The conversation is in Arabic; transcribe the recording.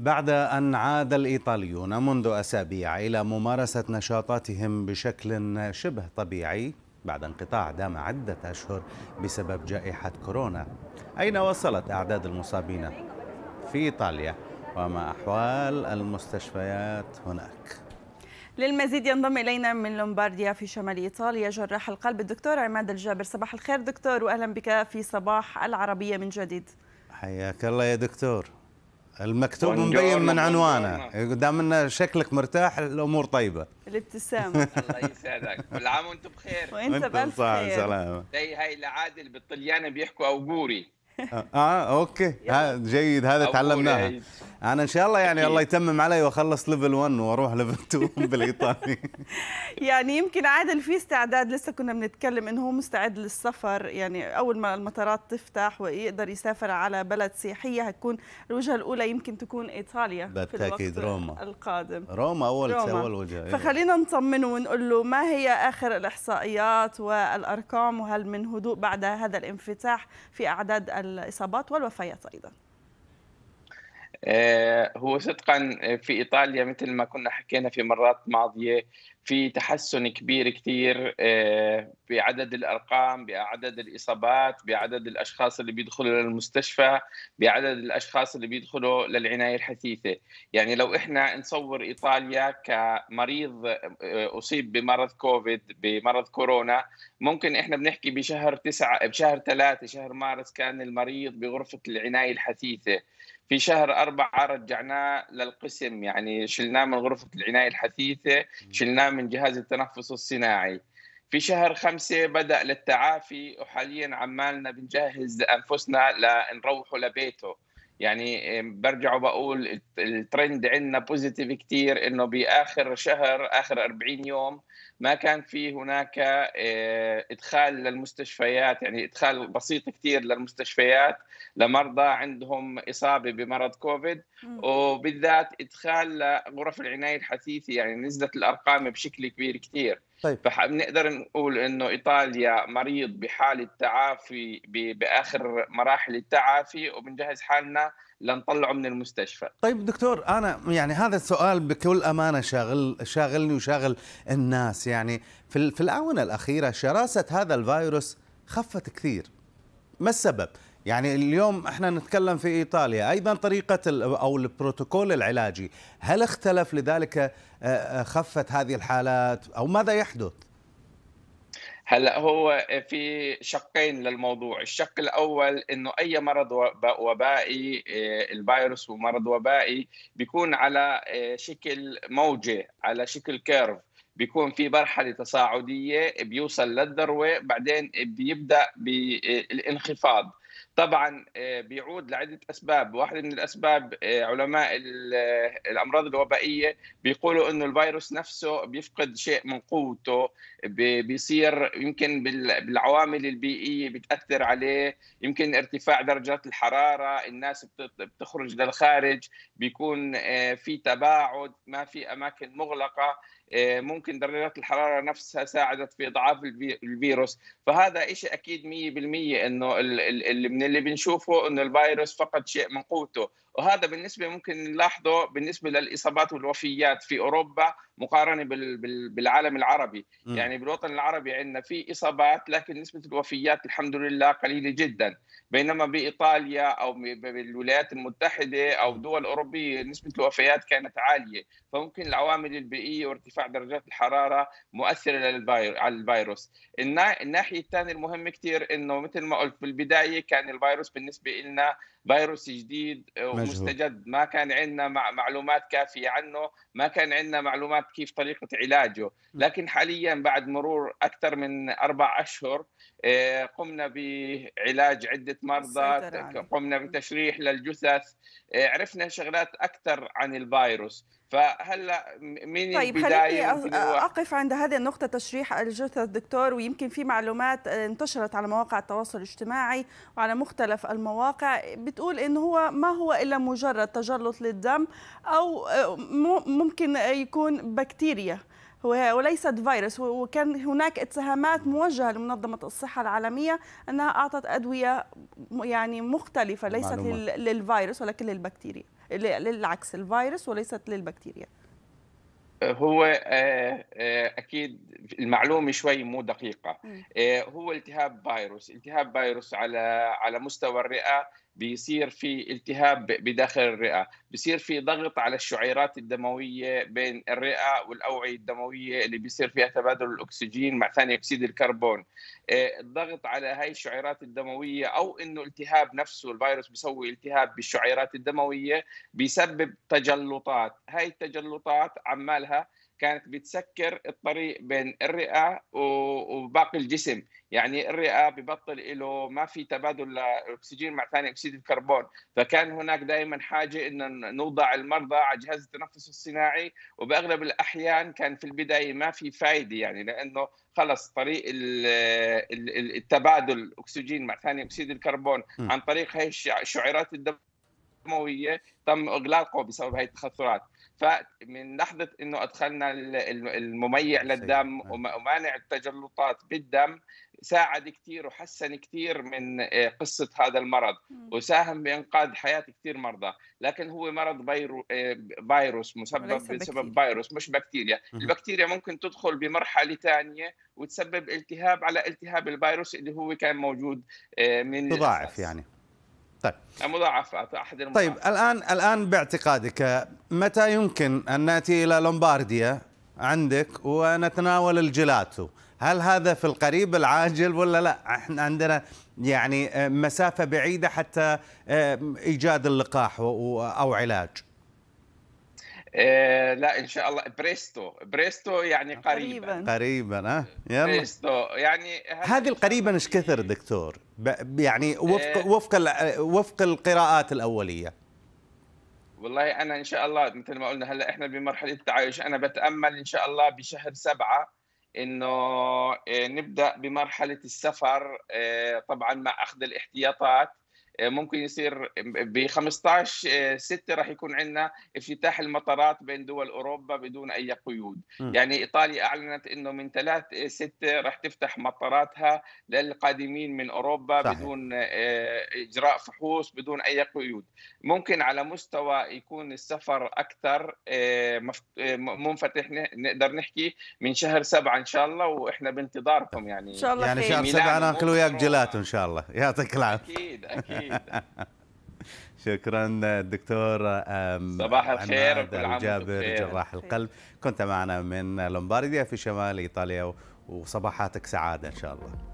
بعد أن عاد الإيطاليون منذ أسابيع إلى ممارسة نشاطاتهم بشكل شبه طبيعي بعد انقطاع دام عدة أشهر بسبب جائحة كورونا أين وصلت أعداد المصابين في إيطاليا وما أحوال المستشفيات هناك؟ للمزيد ينضم الينا من لومبارديا في شمال ايطاليا جراح القلب الدكتور عماد الجابر صباح الخير دكتور واهلا بك في صباح العربيه من جديد حياك الله يا دكتور المكتوب مبين من عنوانه دام انه شكلك مرتاح الامور طيبه الابتسامه الله يسعدك كل عام وانتم بخير وانت بألف خير سلامة. زي هاي العادل بالطليانه بيحكوا اوغوري آه،, اه اوكي ها جيد هذا تعلمناه انا ان شاء الله يعني الله يتمم علي واخلص ليفل 1 واروح ليفل 2 بالايطالي يعني يمكن عادل في استعداد لسه كنا بنتكلم انه هو مستعد للسفر يعني اول ما المطارات تفتح ويقدر يسافر على بلد سياحيه هتكون الوجهه الاولى يمكن تكون ايطاليا بالتاكيد روما القادم روما اول روما. اول وجهه فخلينا نطمنه ونقول له ما هي اخر الاحصائيات والارقام وهل من هدوء بعد هذا الانفتاح في اعداد الاصابات والوفيات ايضا آه، هو صدقا آه، في ايطاليا مثل ما كنا حكينا في مرات ماضيه في تحسن كبير كثير آه، بعدد الارقام بعدد الاصابات بعدد الاشخاص اللي بيدخلوا للمستشفى بعدد الاشخاص اللي بيدخلوا للعنايه الحثيثه يعني لو احنا نصور ايطاليا كمريض اصيب بمرض كوفيد بمرض كورونا ممكن احنا بنحكي بشهر تسعة بشهر ثلاثة شهر مارس كان المريض بغرفة العناية الحثيثة في شهر أربعة رجعناه للقسم يعني شلناه من غرفة العناية الحثيثة شلناه من جهاز التنفس الصناعي في شهر خمسة بدأ للتعافي وحاليا عمالنا بنجهز أنفسنا لنروحه لبيته يعني برجع وبقول الترند عندنا بوزيتيف كثير انه باخر شهر اخر 40 يوم ما كان في هناك آه، ادخال للمستشفيات يعني ادخال بسيط كثير للمستشفيات لمرضى عندهم اصابه بمرض كوفيد وبالذات ادخال لغرف العنايه الحثيثه يعني نزلت الارقام بشكل كبير كثير طيب فبنقدر نقول انه ايطاليا مريض بحاله تعافي باخر مراحل التعافي وبنجهز حالنا لنطلعه من المستشفى طيب دكتور انا يعني هذا السؤال بكل امانه شاغل شاغلني وشاغل الناس يعني في في الاونه الاخيره شراسه هذا الفيروس خفت كثير ما السبب يعني اليوم احنا نتكلم في ايطاليا ايضا طريقه او البروتوكول العلاجي هل اختلف لذلك آه، آه، خفت هذه الحالات او ماذا يحدث هلا هو في شقين للموضوع الشق الاول انه اي مرض وبائي آه، الفيروس ومرض وبائي بيكون على شكل موجه على شكل كيرف بيكون في مرحلة تصاعدية بيوصل للذروة بعدين بيبدأ بالانخفاض طبعا آه، بيعود لعده اسباب واحده من الاسباب آه، علماء آه، الامراض الوبائيه بيقولوا انه الفيروس نفسه بيفقد شيء من قوته بيصير يمكن بالعوامل البيئيه بتاثر عليه يمكن ارتفاع درجات الحراره الناس بتخرج للخارج بيكون في تباعد ما في اماكن مغلقه آه، ممكن درجات الحراره نفسها ساعدت في اضعاف الفيروس فهذا شيء اكيد 100% انه اللي من اللي بنشوفه انه الفيروس فقد شيء من قوته وهذا بالنسبه ممكن نلاحظه بالنسبه للاصابات والوفيات في اوروبا مقارنه بالعالم العربي م. يعني بالوطن العربي عندنا في اصابات لكن نسبه الوفيات الحمد لله قليله جدا بينما بايطاليا او بالولايات المتحده او دول اوروبيه نسبه الوفيات كانت عاليه فممكن العوامل البيئيه e وارتفاع درجات الحراره مؤثره على الفيروس الناحيه الثانيه المهمه كثير انه مثل ما قلت بالبدايه كان الفيروس بالنسبه لنا فيروس جديد آه، ومستجد ما كان عندنا معلومات كافيه عنه ما كان عندنا معلومات كيف طريقه علاجه لكن حاليا بعد مرور اكثر من اربع اشهر آه، قمنا بعلاج عده مرضى قمنا بتشريح للجثث آه، عرفنا شغلات اكثر عن الفيروس فهلا من طيب البدايه خليني اقف عند هذه النقطه تشريح الجثث دكتور ويمكن في معلومات آه، انتشرت على مواقع التواصل الاجتماعي وعلى مختلف المواقع بتقول ان هو ما هو الا مجرد تجلط للدم او آه، ممكن يكون بكتيريا وليست فيروس وكان هناك اتهامات موجهه لمنظمه الصحه العالميه انها اعطت ادويه يعني مختلفه ليست معلومة. للفيروس ولكن للبكتيريا للعكس الفيروس وليست للبكتيريا هو آه، آه، اكيد المعلومه شوي مو دقيقه آه، هو التهاب فيروس التهاب فيروس على على مستوى الرئه بيصير في التهاب بداخل الرئه بيصير في ضغط على الشعيرات الدمويه بين الرئه والاوعيه الدمويه اللي بيصير فيها تبادل الاكسجين مع ثاني اكسيد الكربون آه، الضغط على هاي الشعيرات الدمويه او انه التهاب نفسه الفيروس بيسوي التهاب بالشعيرات الدمويه بيسبب تجلطات هاي التجلطات عمالها كانت بتسكر الطريق بين الرئه وباقي الجسم يعني الرئه ببطل له ما في تبادل الاكسجين مع ثاني اكسيد الكربون فكان هناك دائما حاجه ان نوضع المرضى على جهاز التنفس الصناعي وباغلب الاحيان كان في البدايه ما في فائده يعني لانه خلص طريق التبادل اكسجين مع ثاني اكسيد الكربون عن طريق هي الشعيرات الدمويه تم اغلاقه بسبب هاي التخثرات فمن لحظه انه ادخلنا المميع للدم نعم. ومانع التجلطات بالدم ساعد كثير وحسن كثير من آه، قصه هذا المرض وساهم بانقاذ حياه كثير مرضى لكن هو مرض بيرو آه، فيروس مسبب بسبب فيروس مش بكتيريا البكتيريا ممكن تدخل بمرحله ثانيه وتسبب التهاب على التهاب الفيروس اللي هو كان موجود آه، من تضاعف يعني طيب مضاعفات احد المضاعف. طيب الان الان باعتقادك متى يمكن ان ناتي الى لومبارديا عندك ونتناول الجيلاتو هل هذا في القريب العاجل ولا لا احنا عندنا يعني آه، مسافه بعيده حتى آه، ايجاد اللقاح او علاج إيه لا ان شاء الله بريستو بريستو يعني قريبا قريبا اه يلا بريستو يعني هذه القريبا ايش كثر يعني؟ دكتور يعني وفق آه. وفق وفق القراءات الاوليه والله انا ان شاء الله مثل ما قلنا هلا احنا بمرحله التعايش انا بتامل ان شاء الله بشهر سبعة انه آه، نبدا بمرحله السفر آه، طبعا مع اخذ الاحتياطات آه، ممكن يصير آه، ب 15 6 آه، راح يكون عندنا افتتاح المطارات بين دول اوروبا بدون اي قيود، م. يعني ايطاليا اعلنت انه من 3 6 راح تفتح مطاراتها للقادمين من اوروبا صحيح. بدون اجراء فحوص بدون اي قيود، ممكن على مستوى يكون السفر اكثر منفتح نقدر نحكي من شهر 7 ان شاء الله واحنا بانتظاركم يعني ان شاء الله يعني شهر 7 ناكل وياك جيلاتو ان شاء الله يعطيك العافية اكيد شكرا الدكتور صباح الخير وكل عام جابر جراح القلب كنت معنا من لومبارديا في شمال ايطاليا وصباحاتك سعاده ان شاء الله